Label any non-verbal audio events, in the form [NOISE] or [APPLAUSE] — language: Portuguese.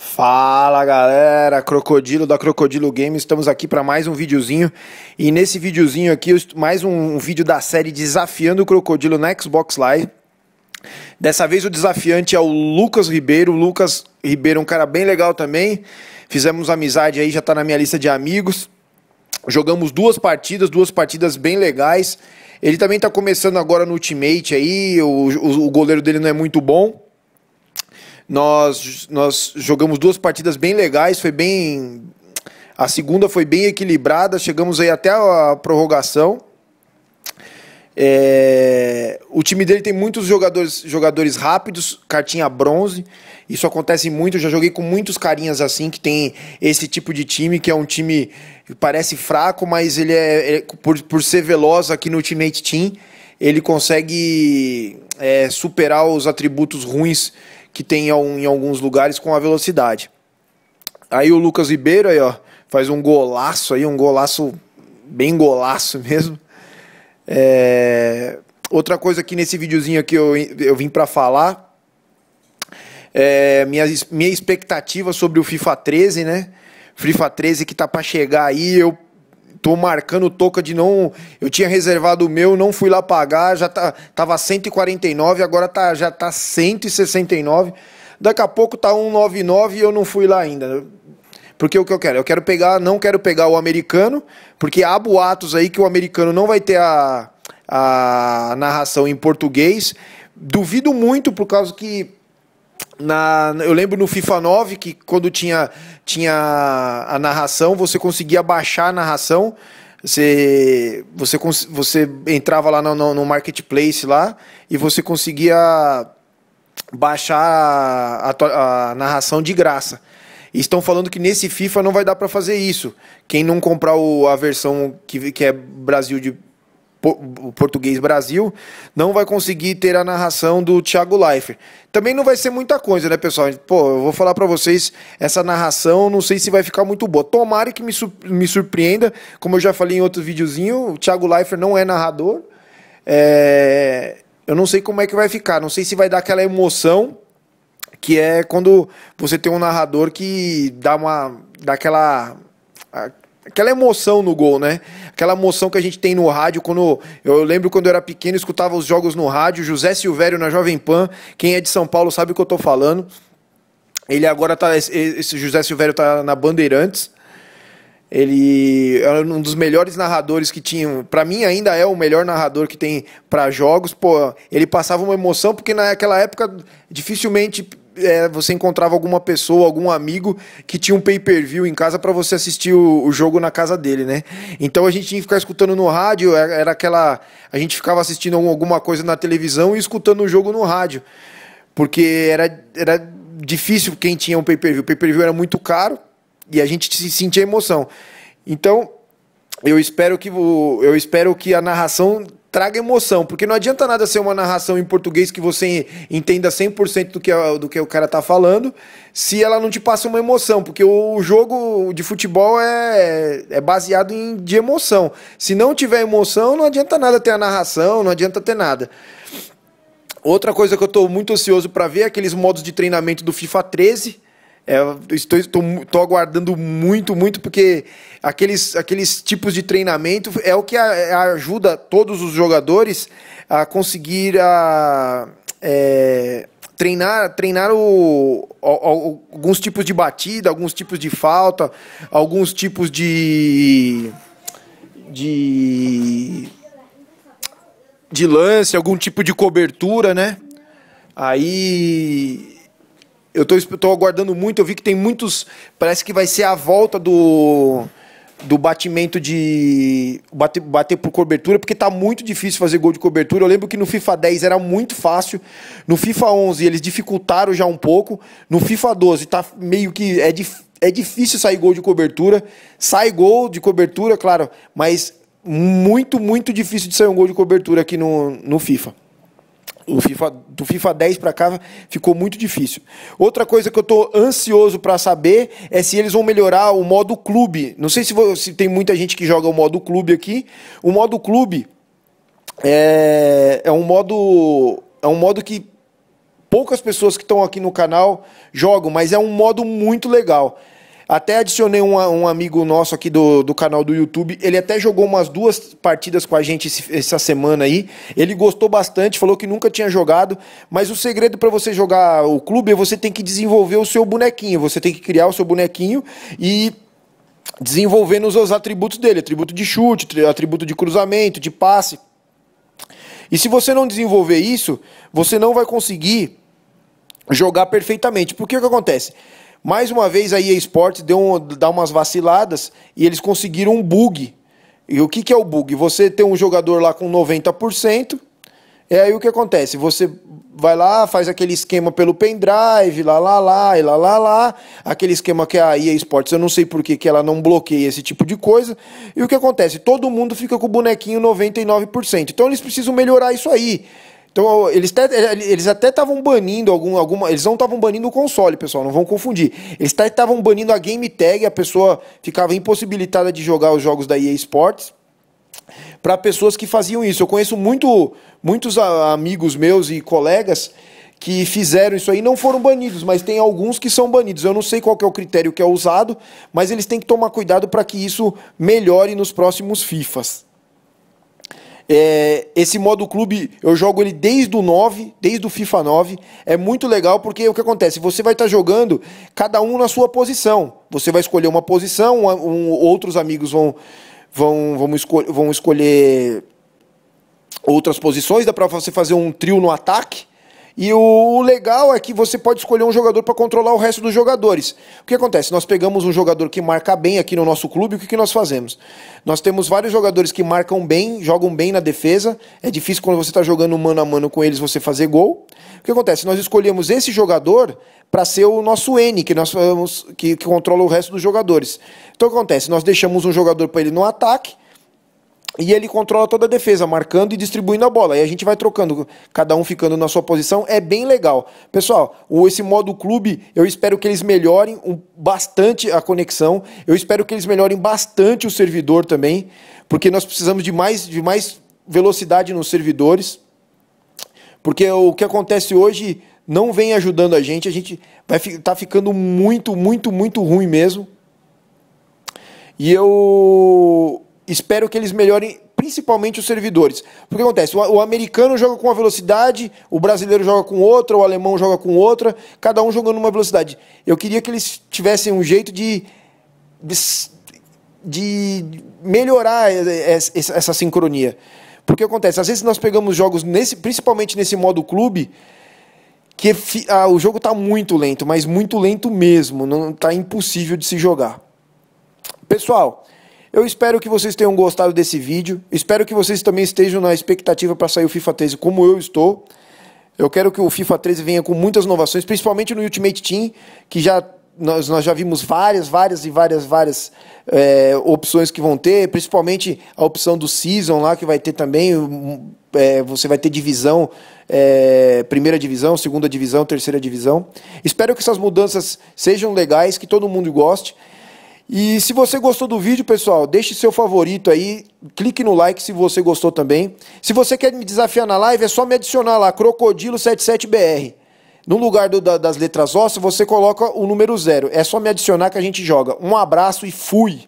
Fala galera, Crocodilo da Crocodilo Games, estamos aqui para mais um videozinho e nesse videozinho aqui, mais um vídeo da série Desafiando o Crocodilo na Xbox Live. Dessa vez o desafiante é o Lucas Ribeiro, o Lucas Ribeiro é um cara bem legal também, fizemos amizade aí, já está na minha lista de amigos, jogamos duas partidas, duas partidas bem legais, ele também está começando agora no Ultimate aí, o, o, o goleiro dele não é muito bom, nós, nós jogamos duas partidas bem legais, foi bem. A segunda foi bem equilibrada, chegamos aí até a prorrogação. É, o time dele tem muitos jogadores, jogadores rápidos, cartinha bronze. Isso acontece muito. Eu já joguei com muitos carinhas assim que tem esse tipo de time, que é um time que parece fraco, mas ele é, é por, por ser veloz aqui no Ultimate Team, ele consegue é, superar os atributos ruins que tem em alguns lugares com a velocidade. Aí o Lucas Ribeiro aí, ó, faz um golaço aí, um golaço bem golaço [LAUGHS] mesmo. É... Outra coisa aqui nesse videozinho aqui eu, eu vim para falar é minha, minha expectativa sobre o FIFA 13, né? FIFA 13 que tá para chegar aí, eu Tô marcando toca de não. Eu tinha reservado o meu, não fui lá pagar, já tá, tava 149, agora tá, já tá 169. Daqui a pouco tá 199 e eu não fui lá ainda. Porque o que eu quero? Eu quero pegar, não quero pegar o americano, porque há boatos aí que o americano não vai ter a, a narração em português. Duvido muito, por causa que na, eu lembro no FIFA 9 que quando tinha, tinha a narração, você conseguia baixar a narração. Você, você, você entrava lá no, no, no marketplace lá e você conseguia baixar a, a, a narração de graça. E estão falando que nesse FIFA não vai dar para fazer isso. Quem não comprar o, a versão que, que é Brasil de, o português Brasil, não vai conseguir ter a narração do Thiago Leifert. Também não vai ser muita coisa, né, pessoal? Pô, eu vou falar para vocês, essa narração não sei se vai ficar muito boa. Tomara que me, surpreenda, como eu já falei em outro videozinho, o Thiago Leifert não é narrador. É... Eu não sei como é que vai ficar, não sei se vai dar aquela emoção que é quando você tem um narrador que dá uma dá aquela aquela emoção no gol, né? Aquela emoção que a gente tem no rádio. Quando eu lembro quando eu era pequeno, escutava os jogos no rádio, José Silvério na Jovem Pan. Quem é de São Paulo sabe o que eu tô falando. Ele agora tá esse José Silvério tá na Bandeirantes. Ele é um dos melhores narradores que tinham. Para mim, ainda é o melhor narrador que tem para jogos. Pô, ele passava uma emoção, porque naquela época dificilmente é, você encontrava alguma pessoa, algum amigo que tinha um pay-per-view em casa para você assistir o, o, jogo na casa dele, né? Então a gente tinha que ficar escutando no rádio, era, é, era aquela. A gente ficava assistindo alguma coisa na televisão e escutando o jogo no rádio. Porque era, era difícil quem tinha um pay-per-view. O pay-per-view era muito caro e a gente se sentia emoção. Então, eu espero que, eu espero que a narração traga emoção, porque não adianta nada ser uma narração em português que você entenda 100% do que, do que o cara tá falando, se ela não te passa uma emoção, porque o jogo de futebol é, é baseado em de emoção. Se não tiver emoção, não adianta nada ter a narração, não adianta ter nada. Outra coisa que eu tô muito ansioso para ver é aqueles modos de treinamento do FIFA 13 é, estou, estou, estou aguardando muito, muito, porque aqueles, aqueles tipos de treinamento é o que a, é, ajuda todos os jogadores a conseguir a, é, treinar, treinar o, o, o, alguns tipos de batida, alguns tipos de falta, alguns tipos de. de de lance, algum tipo de cobertura, né? Aí eu estou aguardando muito, eu vi que tem muitos. Parece que vai ser a volta do do batimento de. Bater, bater por cobertura, porque tá muito difícil fazer gol de cobertura. Eu lembro que no FIFA 10 era muito fácil, no FIFA 11 eles dificultaram já um pouco, no FIFA 12 tá meio que. É, dif, é difícil sair gol de cobertura, sai gol de cobertura, claro, mas muito, muito difícil de sair um gol de cobertura aqui no, no FIFA o FIFA, do FIFA 10 para cá ficou muito difícil. Outra coisa que eu estou ansioso para saber é se eles vão melhorar o modo clube. Não sei se, vou, se, tem muita gente que joga o modo clube aqui. O modo clube é, é um modo é um modo que poucas pessoas que estão aqui no canal jogam, mas é um modo muito legal. Até adicionei um, um amigo nosso aqui do, do canal do YouTube. Ele até jogou umas duas partidas com a gente esse, essa semana aí. Ele gostou bastante, falou que nunca tinha jogado. Mas o segredo para você jogar o clube é você tem que desenvolver o seu bonequinho. Você tem que criar o seu bonequinho e desenvolvendo os, os atributos dele, atributo de chute, atributo de cruzamento, de passe. E se você não desenvolver isso, você não vai conseguir jogar perfeitamente. Por que que acontece? Mais uma vez a EA Sports deu um, dá umas vaciladas e eles conseguiram um bug. E o que, que é o bug? Você tem um jogador lá com 90%, e aí o que acontece? Você vai lá, faz aquele esquema pelo pendrive, lá, lá, lá, e lá, lá, lá, aquele esquema que é a EA Sports, eu não sei por que, que ela não bloqueia esse tipo de coisa, e o que acontece? Todo mundo fica com o bonequinho 99%, então eles precisam melhorar isso aí, então, eles, até eles até estavam banindo algum, alguma. Eles não estavam banindo o console, pessoal, não vão confundir. Eles estavam banindo a game tag, a pessoa ficava impossibilitada de jogar os jogos da EA Sports para pessoas que faziam isso. Eu conheço muito, muitos amigos meus e colegas que fizeram isso aí não foram banidos, mas tem alguns que são banidos. Eu não sei qual é o critério que é usado, mas eles têm que tomar cuidado para que isso melhore nos próximos FIFAs. É, esse modo clube, eu jogo ele desde o 9, desde o FIFA 9. É muito legal porque o que acontece? Você vai estar tá jogando cada um na sua posição. Você vai escolher uma posição, um, um, outros amigos vão, vão, vão, escol vão escolher outras posições. Dá para você fazer um trio no ataque e o legal é que você pode escolher um jogador para controlar o resto dos jogadores. O que acontece? Nós pegamos um jogador que marca bem aqui no nosso clube, o que, que nós fazemos? Nós temos vários jogadores que marcam bem, jogam bem na defesa. É difícil quando você está jogando mano a mano com eles você fazer gol. O que acontece? Nós escolhemos esse jogador para ser o nosso N, que nós falamos, que, que controla o resto dos jogadores. Então o que acontece? Nós deixamos um jogador para ele no ataque e ele controla toda a defesa, marcando e distribuindo a bola. E a gente vai trocando, cada um ficando na sua posição. É bem legal. Pessoal, esse modo clube, eu espero que eles melhorem bastante a conexão. Eu espero que eles melhorem bastante o servidor também, porque nós precisamos de mais, de mais velocidade nos servidores. Porque o que acontece hoje não vem ajudando a gente. A gente vai tá ficando muito, muito, muito ruim mesmo. E eu espero que eles melhorem principalmente os servidores. o que acontece? O, o, americano joga com uma velocidade, o brasileiro joga com outra, o alemão joga com outra, cada um jogando uma velocidade. Eu queria que eles tivessem um jeito de, de, de melhorar essa, essa sincronia. Porque acontece, às vezes nós pegamos jogos, nesse, principalmente nesse modo clube, que ah, o jogo está muito lento, mas muito lento mesmo, não está impossível de se jogar. Pessoal, eu espero que vocês tenham gostado desse vídeo. Espero que vocês também estejam na expectativa para sair o FIFA 13 como eu estou. Eu quero que o FIFA 13 venha com muitas inovações, principalmente no Ultimate Team, que já nós, nós já vimos várias, várias e várias, várias é, opções que vão ter, principalmente a opção do Season lá, que vai ter também. É, você vai ter divisão, é, primeira divisão, segunda divisão, terceira divisão. Espero que essas mudanças sejam legais, que todo mundo goste. E se você gostou do vídeo, pessoal, deixe seu favorito aí, clique no like se você gostou também. Se você quer me desafiar na live, é só me adicionar lá, crocodilo77br. No lugar do, da, das letras ossas, você coloca o número zero. É só me adicionar que a gente joga. Um abraço e fui!